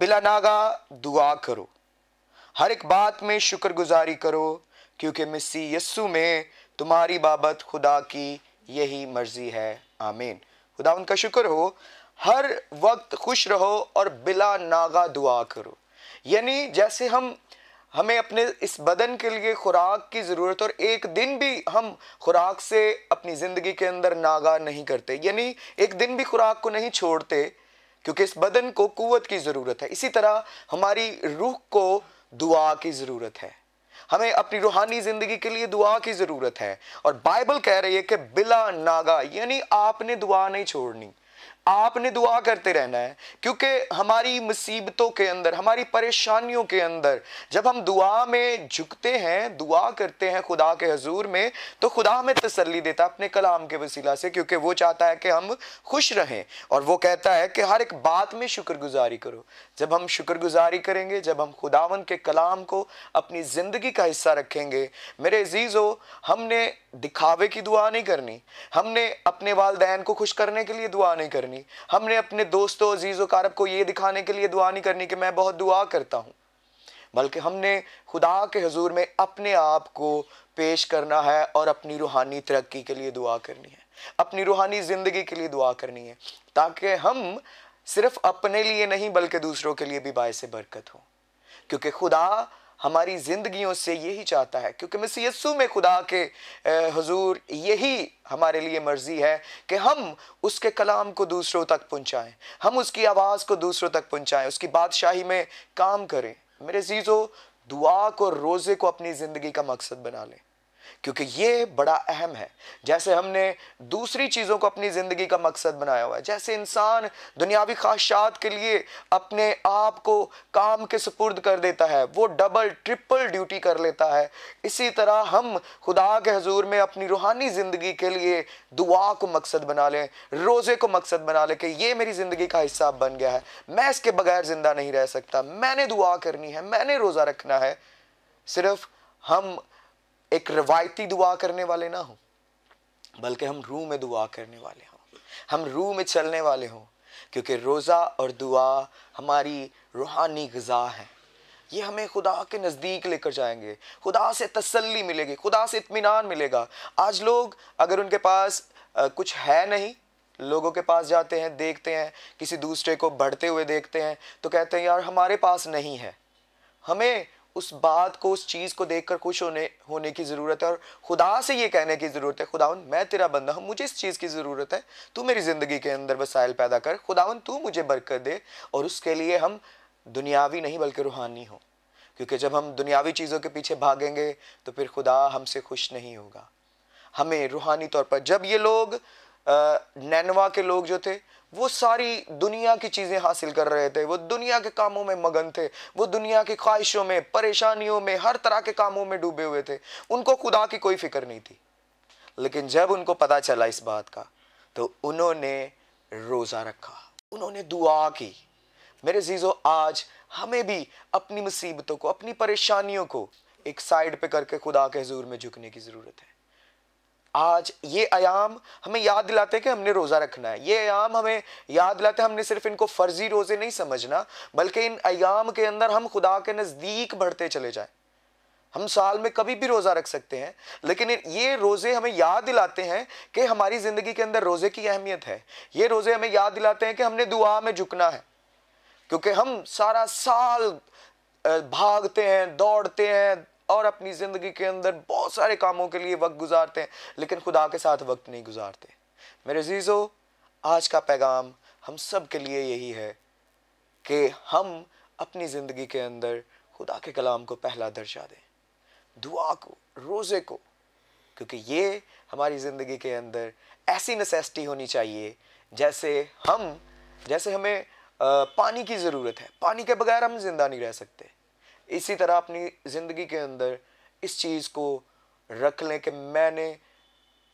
बिला नागा दुआ करो हर एक बात में शुक्रगुजारी करो क्योंकि मिस्सी यस्सु में तुम्हारी बाबत खुदा की यही मर्जी है आमीन खुदा उनका शुक्र हो हर वक्त खुश रहो और बिला नागा दुआ करो यानी जैसे हम हमें अपने इस बदन के लिए खुराक की ज़रूरत और एक दिन भी हम खुराक से अपनी ज़िंदगी के अंदर नागा नहीं करते यानी एक दिन भी खुराक को नहीं छोड़ते क्योंकि इस बदन को कुवत की ज़रूरत है इसी तरह हमारी रूह को दुआ की ज़रूरत है हमें अपनी रूहानी ज़िंदगी के लिए दुआ की ज़रूरत है और बाइबल कह रही है कि बिला नागा यानी आपने दुआ नहीं छोड़नी आपने दुआ करते रहना है क्योंकि हमारी मुसीबतों के अंदर हमारी परेशानियों के अंदर जब हम दुआ में झुकते हैं दुआ करते हैं खुदा के हजूर में तो खुदा हमें तसली देता है अपने कलाम के वसीला से क्योंकि वो चाहता है कि हम खुश रहें और वो कहता है कि हर एक बात में शुक्रगुजारी करो जब हम शुक्रगुजारी करेंगे जब हम खुदावन के कलाम को अपनी ज़िंदगी का हिस्सा रखेंगे मेरे अजीज़ हो हमने दिखावे की दुआ नहीं करनी हमने अपने वालदेन को खुश करने के लिए दुआ नहीं करनी करनी हमने अपने दोस्तों अजीज़ कारब को ये दिखाने के लिए दुआ नहीं करनी कि मैं बहुत दुआ करता हूँ बल्कि हमने खुदा के हजूर में अपने आप को पेश करना है और अपनी रूहानी तरक्की के लिए दुआ करनी है अपनी रूहानी ज़िंदगी के लिए दुआ करनी है ताकि हम सिर्फ अपने लिए नहीं बल्कि दूसरों के लिए भी बायस बरकत हो क्योंकि खुदा हमारी ज़िंदगियों से यही चाहता है क्योंकि मसी यस्सु में खुदा के हजूर यही हमारे लिए मर्ज़ी है कि हम उसके कलाम को दूसरों तक पहुँचाएँ हम उसकी आवाज़ को दूसरों तक पहुँचाएँ उसकी बादशाही में काम करें मेरे जीज़ो दुआ को रोज़े को अपनी ज़िंदगी का मकसद बना लें क्योंकि ये बड़ा अहम है जैसे हमने दूसरी चीज़ों को अपनी ज़िंदगी का मकसद बनाया हुआ है जैसे इंसान दुनियावी ख्वाहिशात के लिए अपने आप को काम के सुपुर्द कर देता है वो डबल ट्रिपल ड्यूटी कर लेता है इसी तरह हम खुदा के हजूर में अपनी रूहानी ज़िंदगी के लिए दुआ को मकसद बना लें रोज़े को मकसद बना लें कि ये मेरी ज़िंदगी का हिस्सा बन गया है मैं इसके बगैर ज़िंदा नहीं रह सकता मैंने दुआ करनी है मैंने रोज़ा रखना है सिर्फ हम एक रवायती दुआ करने वाले ना हो बल्कि हम रूह में दुआ करने वाले हों हम रूह में चलने वाले हों क्योंकि रोज़ा और दुआ हमारी रूहानी गज़ा है ये हमें खुदा के नज़दीक लेकर जाएंगे खुदा से तसल्ली मिलेगी खुदा से इतमान मिलेगा आज लोग अगर उनके पास आ, कुछ है नहीं लोगों के पास जाते हैं देखते हैं किसी दूसरे को बढ़ते हुए देखते हैं तो कहते हैं यार हमारे पास नहीं है हमें उस बात को उस चीज़ को देखकर खुश होने होने की ज़रूरत है और खुदा से ये कहने की ज़रूरत है खुदावन मैं तेरा बंदा हूँ मुझे इस चीज़ की ज़रूरत है तू मेरी ज़िंदगी के अंदर वसायल पैदा कर खुदावन तू मुझे बरकत दे और उसके लिए हम दुनियावी नहीं बल्कि रूहानी हो क्योंकि जब हम दुनियावी चीज़ों के पीछे भागेंगे तो फिर खुदा हमसे खुश नहीं होगा हमें रूहानी तौर पर जब ये लोग नैनवा के लोग जो थे वो सारी दुनिया की चीज़ें हासिल कर रहे थे वो दुनिया के कामों में मगन थे वो दुनिया की ख्वाहिशों में परेशानियों में हर तरह के कामों में डूबे हुए थे उनको खुदा की कोई फिक्र नहीं थी लेकिन जब उनको पता चला इस बात का तो उन्होंने रोज़ा रखा उन्होंने दुआ की मेरे जीजो आज हमें भी अपनी मुसीबतों को अपनी परेशानियों को एक साइड पे करके खुदा के हजूर में झुकने की ज़रूरत है आज ये आयाम हमें याद दिलाते हैं कि हमने रोज़ा रखना है ये आयाम हमें याद दिलाते हैं हमने सिर्फ इनको फ़र्ज़ी रोज़े नहीं समझना बल्कि इन आयाम के अंदर हम खुदा के नज़दीक बढ़ते चले जाएं हम साल में कभी भी रोज़ा रख सकते हैं लेकिन ये रोज़े हमें याद दिलाते हैं कि हमारी ज़िंदगी के अंदर रोज़े की अहमियत है ये रोज़े हमें याद दिलाते हैं कि हमने दुआ में झुकना है क्योंकि हम सारा साल भागते हैं दौड़ते हैं और अपनी ज़िंदगी के अंदर बहुत सारे कामों के लिए वक्त गुजारते हैं लेकिन खुदा के साथ वक्त नहीं गुजारते मेरे जीजो आज का पैगाम हम सब के लिए यही है कि हम अपनी ज़िंदगी के अंदर खुदा के कलाम को पहला दर्जा दें दुआ को रोज़े को क्योंकि ये हमारी ज़िंदगी के अंदर ऐसी नेसेसिटी होनी चाहिए जैसे हम जैसे हमें पानी की ज़रूरत है पानी के बगैर हम ज़िंदा नहीं रह सकते इसी तरह अपनी ज़िंदगी के अंदर इस चीज़ को रख लें कि मैंने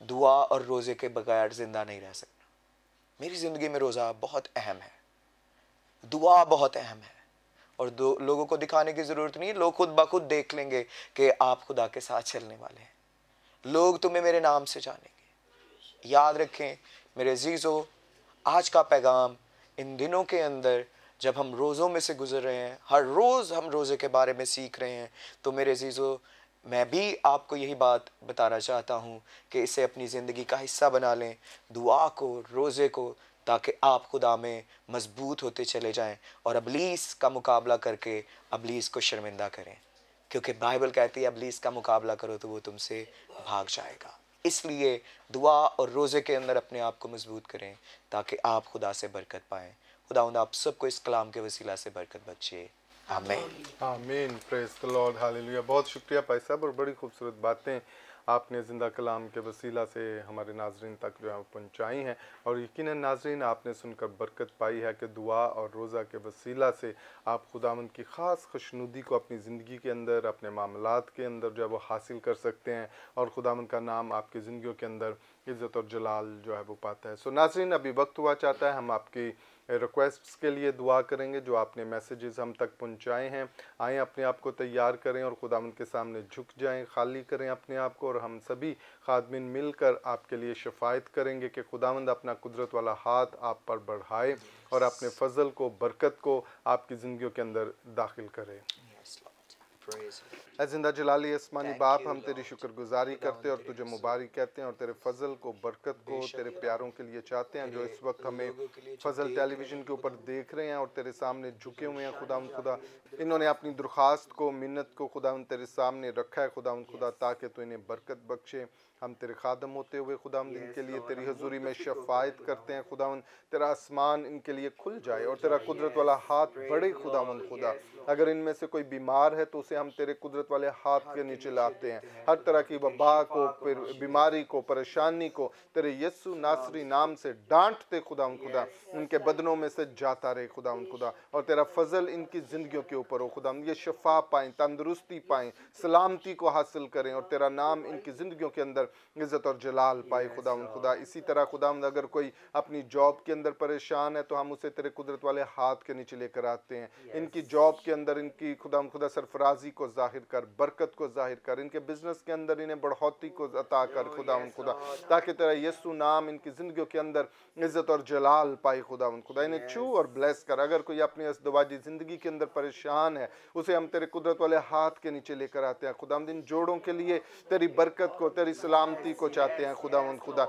दुआ और रोज़े के बगैर ज़िंदा नहीं रह सकता मेरी ज़िंदगी में रोज़ा बहुत अहम है दुआ बहुत अहम है और दो लोगों को दिखाने की ज़रूरत नहीं है लोग खुद बखुद देख लेंगे कि आप खुदा के साथ चलने वाले हैं लोग तुम्हें मेरे नाम से जानेंगे याद रखें मेरे अजीज़ो आज का पैगाम इन दिनों के अंदर जब हम रोज़ों में से गुजर रहे हैं हर रोज़ हम रोज़े के बारे में सीख रहे हैं तो मेरे जीज़ो मैं भी आपको यही बात बताना चाहता हूँ कि इसे अपनी ज़िंदगी का हिस्सा बना लें दुआ को रोज़े को ताकि आप खुदा में मजबूत होते चले जाएं और अबलीस का मुकाबला करके अबलीस को शर्मिंदा करें क्योंकि बाइबल कहती है अबलीस का मुकाबला करो तो वो तुमसे भाग जाएगा इसलिए दुआ और रोज़े के अंदर अपने आप को मजबूत करें ताकि आप खुदा से बरकत पाएँ खुदावंद आप सबको इस कलाम के वसीला से बरकत बख्शे आमीन
आमीन प्रेज द लॉर्ड हालेलुया बहुत शुक्रिया भाई साहब और बड़ी खूबसूरत बातें आपने ज़िंदा कलाम के वसीला से हमारे नाजरन तक जो है पहुँचाई हैं और यकीन नाजरन आपने सुनकर बरकत पाई है कि दुआ और रोज़ा के वसीला से आप खुदावंद की ख़ास खुशनुदी को अपनी ज़िंदगी के अंदर अपने मामलात के अंदर जो है वो हासिल कर सकते हैं और खुदावंद का नाम आपकी ज़िंदगी के अंदर इज़्ज़त और जलाल जो है वो पाता है सो नाजरन अभी वक्त हुआ चाहता है हम आपकी रिक्वेस्ट्स के लिए दुआ करेंगे जो आपने मैसेजेस हम तक पहुंचाए हैं आएँ अपने आप को तैयार करें और खुदा के सामने झुक जाएं खाली करें अपने आप को और हम सभी खादमिन मिलकर आपके लिए शफायत करेंगे कि खुदावंद अपना कुदरत वाला हाथ आप पर बढ़ाए और अपने फजल को बरकत को आपकी ज़िंदगी के अंदर दाखिल करें
जिंदा
जलाली आसमानी बाप हम तेरी शुक्रगुजारी करते और तुझे मुबारक कहते हैं और तेरे फजल को बरकत को तेरे प्यारों के लिए चाहते हैं जो इस वक्त हमें फजल टेलीविजन के ऊपर देख रहे हैं और तेरे सामने झुके हुए हैं खुदा खुदा इन्होंने अपनी दरख्वास्त को मिन्नत को खुदा तेरे सामने रखा है खुदा खुदा ताकि तो इन्हें बरकत बख्शे हम तेरे खादम होते हुए खुदा इनके लिए तेरी हजूरी में शफायत करते हैं खुदा तेरा आसमान इनके लिए खुल जाए और तेरा कुदरत वाला हाथ बड़े खुदा खुदा अगर इनमें से कोई बीमार है तो उसे से हम तेरे कुदरत वाले हाथ के नीचे लाते हैं हर तरह की वबा को फिर बीमारी को परेशानी को तेरे यस्सु नासरी नाम से डांटते खुदा उन खुदा उनके बदनों में से जाता रहे खुदा उन खुदा और तेरा फजल इनकी जिंदगी के ऊपर हो खुदा ये शफा पाएं तंदरुस्ती पाएं सलामती को हासिल करें और तेरा नाम इनकी जिंदगी के अंदर इज़्ज़त और जलाल पाए खुदा उन खुदा इसी तरह खुदा अगर कोई अपनी जॉब के अंदर परेशान है तो हम उसे तेरे कुदरत वाले हाथ के नीचे लेकर आते हैं इनकी जॉब के अंदर इनकी खुदा खुदा सरफराजी राजी को ज़ाहिर कर बरकत को ज़ाहिर कर इनके बिजनेस के अंदर इन्हें बढ़ोतरी को अता कर खुदा उन खुदा ताकि तेरा यस्सु नाम इनकी जिंदगी के अंदर इज़्ज़त और जलाल पाए खुदा उन खुदा इन्हें छू और ब्लेस कर अगर कोई अपनी असदवाजी ज़िंदगी के अंदर परेशान है उसे हम तेरे कुदरत वाले हाथ के नीचे लेकर आते हैं खुदा दिन जोड़ों के लिए तेरी बरकत को तेरी सलामती को चाहते हैं खुदा उन खुदा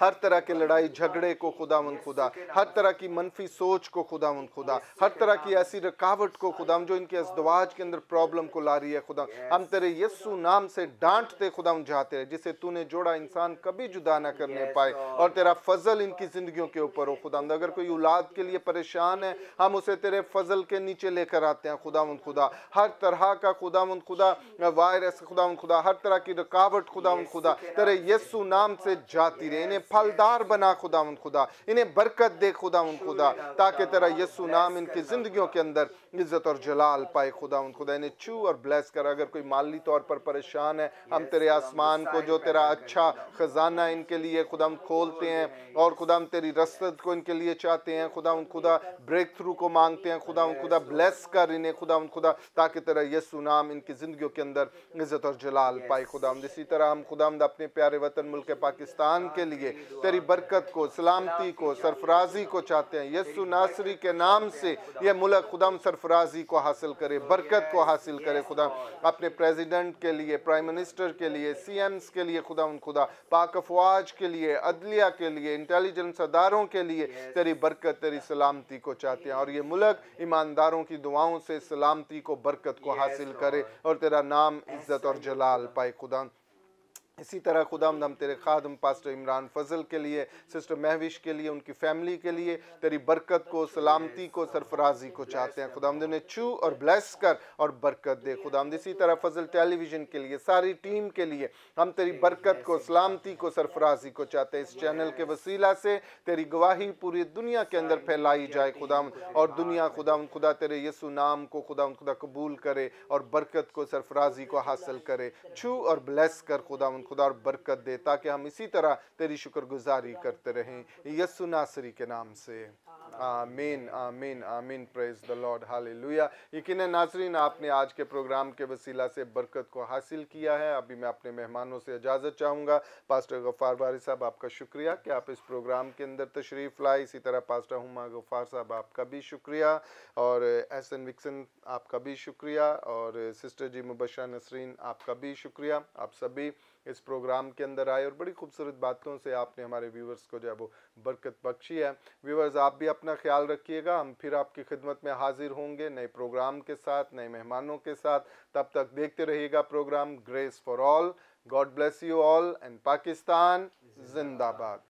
हर तरह के लड़ाई झगड़े को खुदा मन खुदा हर तरह की मनफी सोच को खुदा मन खुदा हर तरह की ऐसी रुकावट को खुदा जो इनके अजदवाज के अंदर प्रॉब्लम को ला रही है खुदा हम तेरे यस्सु नाम से डांटते खुदा जाते हैं जिसे तूने जोड़ा इंसान कभी जुदा ना करने पाए और तेरा फजल इनकी जिंदगी के ऊपर हो खुदा अगर कोई औलाद के लिए परेशान है हम उसे तेरे फजल के नीचे लेकर आते हैं खुदा खुदा हर तरह का खुदा खुदा वायरस खुदा खुदा हर तरह की रुकावट खुदा खुदा तेरे यस्सु नाम से जाती रहे इन्हें फलदार बना खुदा उन खुदा इन्हें बरकत दे खुदा उन खुदा ताकि तेरा यसु नाम इनकी ज़िंदगियों के अंदर इज़्ज़त और जलाल पाए खुदा उन खुदा इन्हें छू और ब्लेस कर अगर कोई माली तौर पर परेशान है हम तेरे आसमान को जो तेरा अच्छा ख़जाना इनके लिए खुदा खोलते हैं और खुदा तेरी रसद को इनके लिए चाहते हैं खुदा उन खुदा ब्रेक थ्रू को मांगते हैं खुदा उन खुदा ब्लेस कर इन्हें खुदा उन खुदा ताकि तेरा यसु नाम इनकी जिंदगी के अंदर इज़्ज़त और जलाल पाए खुदा इसी तरह हम खुदा अपने प्यारे वतन मुल्क पाकिस्तान पाकिस्तान के लिए तेरी बरकत को सलामती को सरफराजी को चाहते हैं यस्सु नासरी के नाम से यह मुल्क खुदा सरफराजी को हासिल करे बरकत को हासिल करे खुदा अपने प्रेसिडेंट के लिए प्राइम मिनिस्टर के लिए एम्स के लिए खुदा उन खुदा पाक अफवाज के लिए अदलिया के लिए इंटेलिजेंस अदारों के लिए तेरी बरकत तेरी सलामती को चाहते हैं और ये मुल्क ईमानदारों की दुआओं से सलामती को बरकत को हासिल करे और तेरा नाम इज्जत और जलाल पाए खुदा इसी तरह खुदा हम तेरे खादम पास्टर इमरान फजल के लिए सिस्टर महविश के लिए उनकी फैमिली के लिए तेरी बरकत को सलामती को सरफराजी को चाहते हैं खुदा उन्हें छू और ब्लेस कर और बरकत दे खुदामद इसी तरह फजल टेलीविज़न के लिए सारी टीम के लिए हम तेरी बरकत को सलामती को सरफराजी को चाहते हैं इस चैनल के वसीला से तेरी गवाही पूरी दुनिया के अंदर फैलाई जाए खुदा और दुनिया खुदा खुदा तेरे यसु नाम को खुदा खुदा कबूल करे और बरकत को सरफराजी को हासिल करे छू और ब्लेस कर उन खुदा और बरकत दे ताकि हम इसी तरह तेरी शुक्रगुजारी करते रहें यसु नासरी के नाम से आमीन आमीन आमीन प्रेज द लॉर्ड हालेलुया यकीन नाजरीन आपने आज के प्रोग्राम के वसीला से बरकत को हासिल किया है अभी मैं अपने मेहमानों से इजाज़त चाहूँगा पास्टर गफ़ार बारी साहब आपका शुक्रिया कि आप इस प्रोग्राम के अंदर तशरीफ़ लाए इसी तरह पास्टर हुमा गफ़ार साहब आपका भी शुक्रिया और एस एन विक्सन आपका भी शुक्रिया और सिस्टर जी मुबशा नसरीन आपका भी शुक्रिया आप सभी इस प्रोग्राम के अंदर आए और बड़ी खूबसूरत बातों से आपने हमारे व्यूवर्स को जो है वो बरकत बख्शी है व्यूवर्स आप भी अपना ख्याल रखिएगा हम फिर आपकी खिदमत में हाजिर होंगे नए प्रोग्राम के साथ नए मेहमानों के साथ तब तक देखते रहिएगा program Grace for All God bless you all and Pakistan जिंदाबाद